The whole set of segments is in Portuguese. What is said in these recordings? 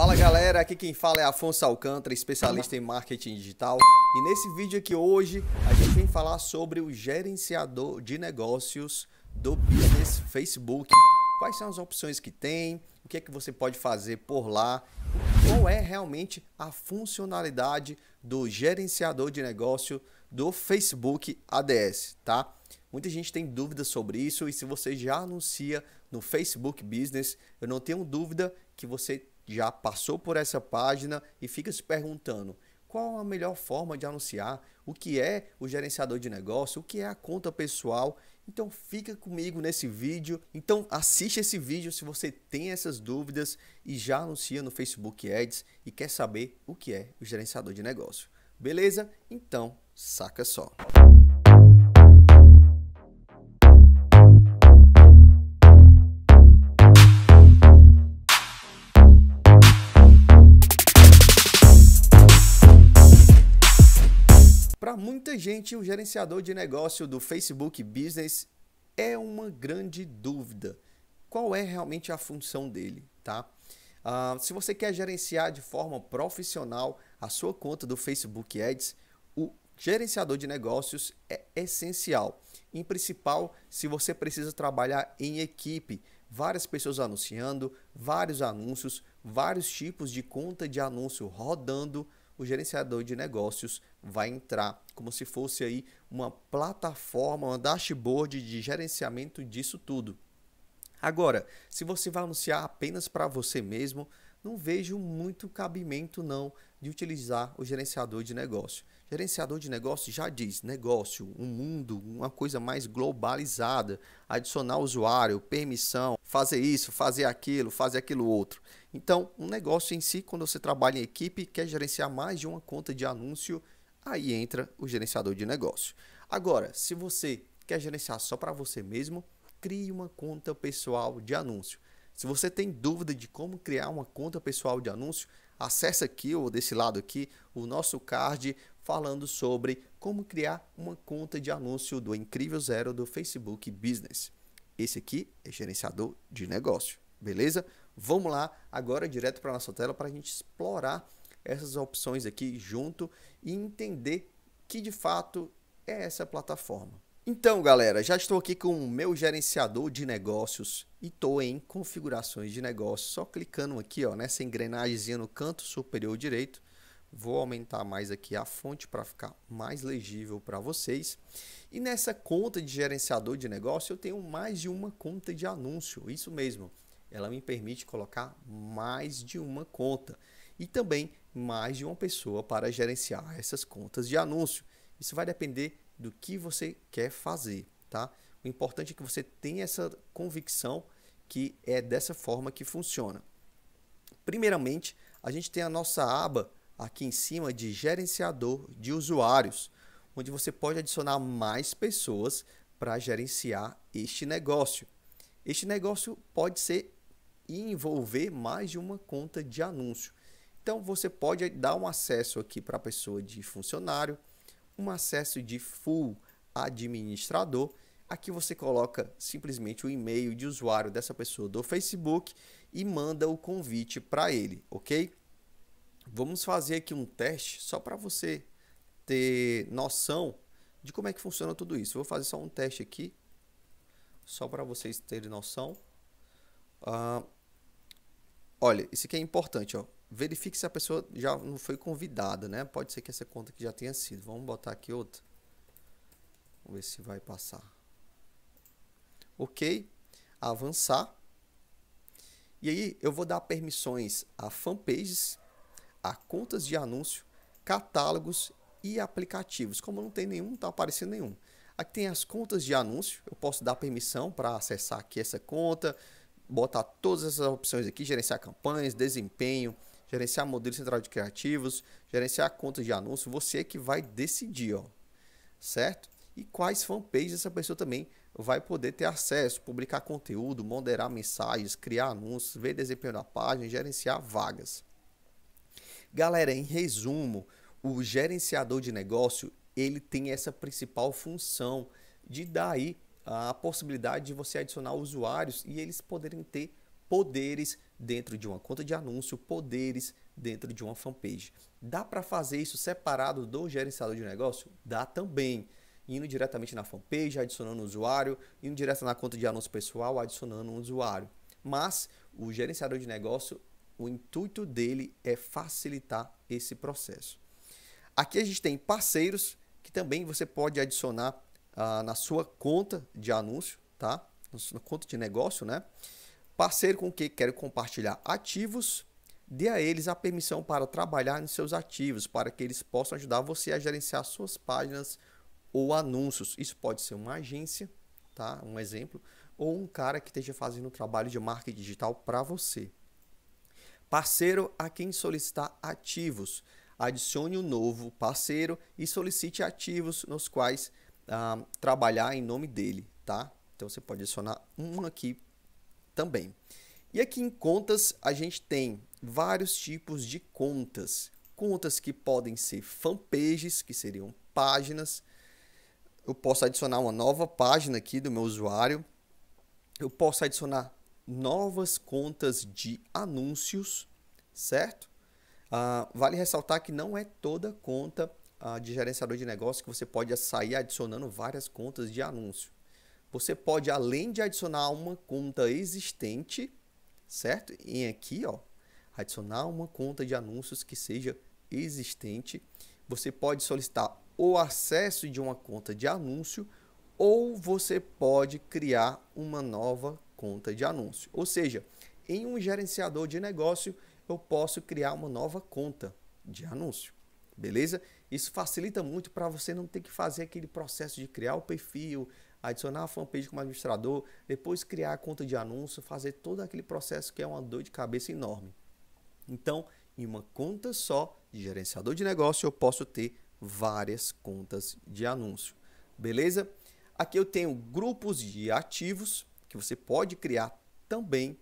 Fala galera, aqui quem fala é Afonso Alcântara, especialista em marketing digital. E nesse vídeo aqui hoje a gente vem falar sobre o gerenciador de negócios do Business Facebook. Quais são as opções que tem, o que é que você pode fazer por lá, qual é realmente a funcionalidade do gerenciador de negócio do Facebook ADS, tá? Muita gente tem dúvidas sobre isso e se você já anuncia no Facebook Business, eu não tenho dúvida que você já passou por essa página e fica se perguntando qual a melhor forma de anunciar, o que é o gerenciador de negócio, o que é a conta pessoal. Então fica comigo nesse vídeo. Então assiste esse vídeo se você tem essas dúvidas e já anuncia no Facebook Ads e quer saber o que é o gerenciador de negócio. Beleza? Então saca só. Para muita gente, o gerenciador de negócio do Facebook Business é uma grande dúvida. Qual é realmente a função dele, tá? Uh, se você quer gerenciar de forma profissional a sua conta do Facebook Ads, o gerenciador de negócios é essencial. Em principal, se você precisa trabalhar em equipe, várias pessoas anunciando, vários anúncios, vários tipos de conta de anúncio rodando, o gerenciador de negócios vai entrar como se fosse aí uma plataforma, uma dashboard de gerenciamento disso tudo. Agora, se você vai anunciar apenas para você mesmo, não vejo muito cabimento não de utilizar o gerenciador de negócio. Gerenciador de negócio já diz negócio, um mundo, uma coisa mais globalizada, adicionar usuário, permissão, fazer isso, fazer aquilo, fazer aquilo outro. Então, um negócio em si, quando você trabalha em equipe, quer gerenciar mais de uma conta de anúncio, aí entra o gerenciador de negócio. Agora, se você quer gerenciar só para você mesmo, crie uma conta pessoal de anúncio. Se você tem dúvida de como criar uma conta pessoal de anúncio, acesse aqui ou desse lado aqui o nosso card falando sobre como criar uma conta de anúncio do Incrível Zero do Facebook Business. Esse aqui é gerenciador de negócio, beleza? Vamos lá agora direto para a nossa tela para a gente explorar essas opções aqui junto e entender que de fato é essa plataforma. Então, galera, já estou aqui com o meu gerenciador de negócios e estou em configurações de negócio, só clicando aqui ó, nessa engrenagemzinha no canto superior direito. Vou aumentar mais aqui a fonte para ficar mais legível para vocês. E nessa conta de gerenciador de negócios eu tenho mais de uma conta de anúncio, isso mesmo ela me permite colocar mais de uma conta e também mais de uma pessoa para gerenciar essas contas de anúncio. Isso vai depender do que você quer fazer, tá? O importante é que você tenha essa convicção que é dessa forma que funciona. Primeiramente, a gente tem a nossa aba aqui em cima de gerenciador de usuários, onde você pode adicionar mais pessoas para gerenciar este negócio. Este negócio pode ser e envolver mais de uma conta de anúncio. Então você pode dar um acesso aqui para a pessoa de funcionário, um acesso de full administrador. Aqui você coloca simplesmente o e-mail de usuário dessa pessoa do Facebook e manda o convite para ele, ok? Vamos fazer aqui um teste só para você ter noção de como é que funciona tudo isso. vou fazer só um teste aqui, só para vocês terem noção. Uh, Olha, isso aqui é importante, ó. Verifique se a pessoa já não foi convidada, né? Pode ser que essa conta aqui já tenha sido. Vamos botar aqui outra. Vamos ver se vai passar. Ok. Avançar. E aí eu vou dar permissões a fanpages, a contas de anúncio, catálogos e aplicativos. Como não tem nenhum, não está aparecendo nenhum. Aqui tem as contas de anúncio. Eu posso dar permissão para acessar aqui essa conta botar todas essas opções aqui, gerenciar campanhas, desempenho, gerenciar modelo central de criativos, gerenciar contas de anúncio, você é que vai decidir, ó. Certo? E quais fanpages essa pessoa também vai poder ter acesso, publicar conteúdo, moderar mensagens, criar anúncios, ver desempenho na página, gerenciar vagas. Galera, em resumo, o gerenciador de negócio, ele tem essa principal função de dar aí a possibilidade de você adicionar usuários e eles poderem ter poderes dentro de uma conta de anúncio, poderes dentro de uma fanpage. Dá para fazer isso separado do gerenciador de negócio? Dá também. Indo diretamente na fanpage, adicionando um usuário, indo direto na conta de anúncio pessoal, adicionando um usuário. Mas o gerenciador de negócio, o intuito dele é facilitar esse processo. Aqui a gente tem parceiros que também você pode adicionar ah, na sua conta de anúncio, tá? Na conta de negócio, né? Parceiro com quem quer compartilhar ativos, dê a eles a permissão para trabalhar em seus ativos, para que eles possam ajudar você a gerenciar suas páginas ou anúncios. Isso pode ser uma agência, tá? Um exemplo, ou um cara que esteja fazendo trabalho de marketing digital para você. Parceiro a quem solicitar ativos. Adicione um novo parceiro e solicite ativos nos quais ah, trabalhar em nome dele, tá? Então você pode adicionar um aqui também. E aqui em contas a gente tem vários tipos de contas. Contas que podem ser fanpages, que seriam páginas. Eu posso adicionar uma nova página aqui do meu usuário. Eu posso adicionar novas contas de anúncios, certo? Ah, vale ressaltar que não é toda conta de gerenciador de negócio que você pode sair adicionando várias contas de anúncio. Você pode, além de adicionar uma conta existente, certo? Em aqui, ó, adicionar uma conta de anúncios que seja existente. Você pode solicitar o acesso de uma conta de anúncio ou você pode criar uma nova conta de anúncio. Ou seja, em um gerenciador de negócio, eu posso criar uma nova conta de anúncio. Beleza? Isso facilita muito para você não ter que fazer aquele processo de criar o perfil, adicionar a fanpage como administrador, depois criar a conta de anúncio, fazer todo aquele processo que é uma dor de cabeça enorme. Então, em uma conta só de gerenciador de negócio, eu posso ter várias contas de anúncio. Beleza? Aqui eu tenho grupos de ativos que você pode criar também.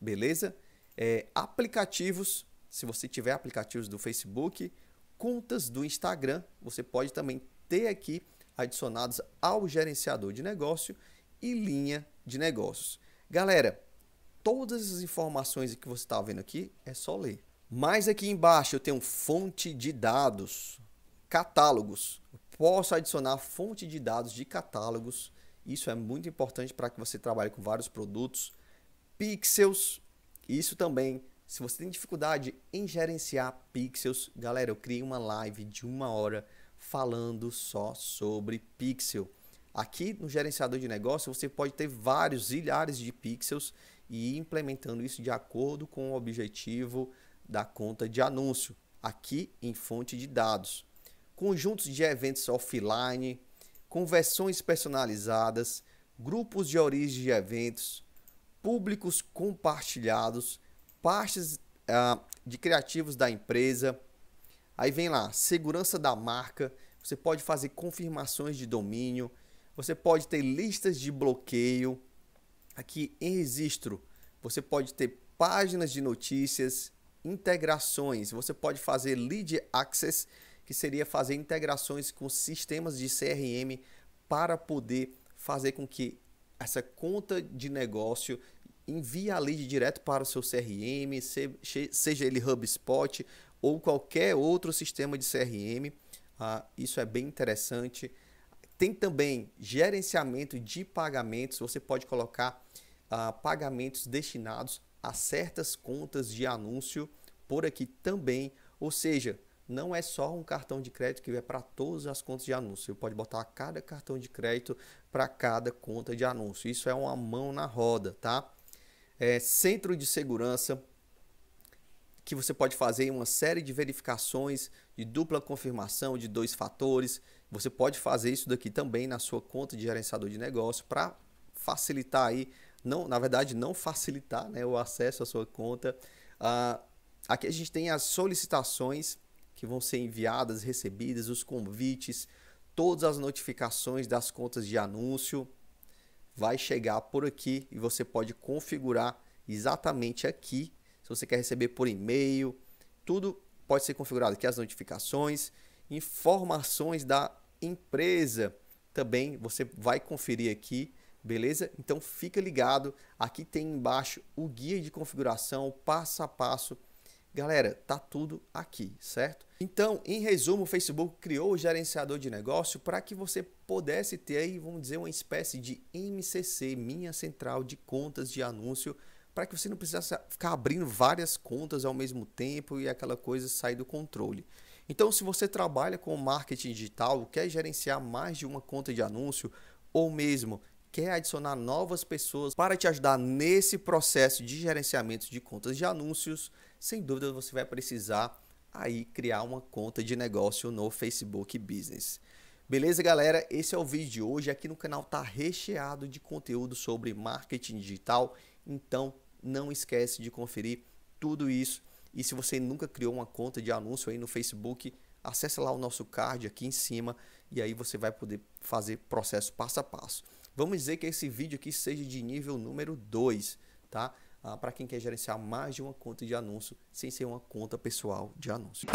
Beleza? É, aplicativos, se você tiver aplicativos do Facebook, contas do Instagram. Você pode também ter aqui adicionados ao gerenciador de negócio e linha de negócios. Galera, todas as informações que você está vendo aqui é só ler. Mais aqui embaixo eu tenho fonte de dados, catálogos. posso adicionar fonte de dados de catálogos. Isso é muito importante para que você trabalhe com vários produtos. Pixels, isso também se você tem dificuldade em gerenciar pixels, galera, eu criei uma live de uma hora falando só sobre pixel. Aqui no gerenciador de negócio você pode ter vários milhares de pixels e ir implementando isso de acordo com o objetivo da conta de anúncio, aqui em fonte de dados. Conjuntos de eventos offline, conversões personalizadas, grupos de origem de eventos, públicos compartilhados partes uh, de criativos da empresa. Aí vem lá, segurança da marca. Você pode fazer confirmações de domínio. Você pode ter listas de bloqueio. Aqui em registro, você pode ter páginas de notícias, integrações. Você pode fazer lead access, que seria fazer integrações com sistemas de CRM para poder fazer com que essa conta de negócio envie a lead direto para o seu CRM, seja ele HubSpot ou qualquer outro sistema de CRM. Ah, isso é bem interessante. Tem também gerenciamento de pagamentos. Você pode colocar ah, pagamentos destinados a certas contas de anúncio por aqui também. Ou seja, não é só um cartão de crédito que vai para todas as contas de anúncio. Você pode botar cada cartão de crédito para cada conta de anúncio. Isso é uma mão na roda, tá? é, centro de segurança, que você pode fazer uma série de verificações de dupla confirmação de dois fatores. Você pode fazer isso daqui também na sua conta de gerenciador de negócio para facilitar aí, não, na verdade, não facilitar né, o acesso à sua conta. Ah, aqui a gente tem as solicitações que vão ser enviadas, recebidas, os convites, todas as notificações das contas de anúncio vai chegar por aqui e você pode configurar exatamente aqui. Se você quer receber por e-mail, tudo pode ser configurado aqui, as notificações, informações da empresa. Também você vai conferir aqui, beleza? Então fica ligado, aqui tem embaixo o guia de configuração, o passo a passo Galera, tá tudo aqui, certo? Então, em resumo, o Facebook criou o gerenciador de negócio para que você pudesse ter aí, vamos dizer, uma espécie de MCC, minha central de contas de anúncio, para que você não precisasse ficar abrindo várias contas ao mesmo tempo e aquela coisa sair do controle. Então, se você trabalha com marketing digital, quer gerenciar mais de uma conta de anúncio ou mesmo quer adicionar novas pessoas para te ajudar nesse processo de gerenciamento de contas de anúncios, sem dúvida você vai precisar aí criar uma conta de negócio no Facebook Business. Beleza, galera? Esse é o vídeo de hoje. Aqui no canal tá recheado de conteúdo sobre marketing digital, então não esquece de conferir tudo isso. E se você nunca criou uma conta de anúncio aí no Facebook, acesse lá o nosso card aqui em cima e aí você vai poder fazer processo passo a passo. Vamos dizer que esse vídeo aqui seja de nível número 2, tá? Ah, para quem quer gerenciar mais de uma conta de anúncio sem ser uma conta pessoal de anúncio.